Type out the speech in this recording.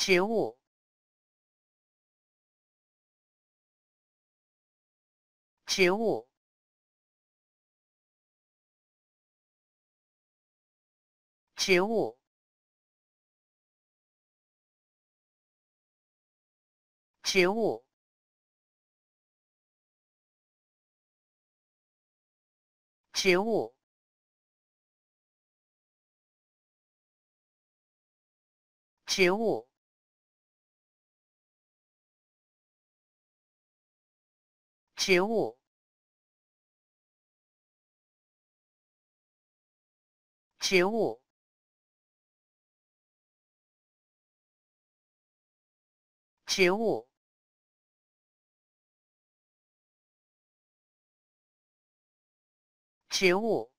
植物，植物，植物，植物，植物，植物。植物，植物，植物，植物。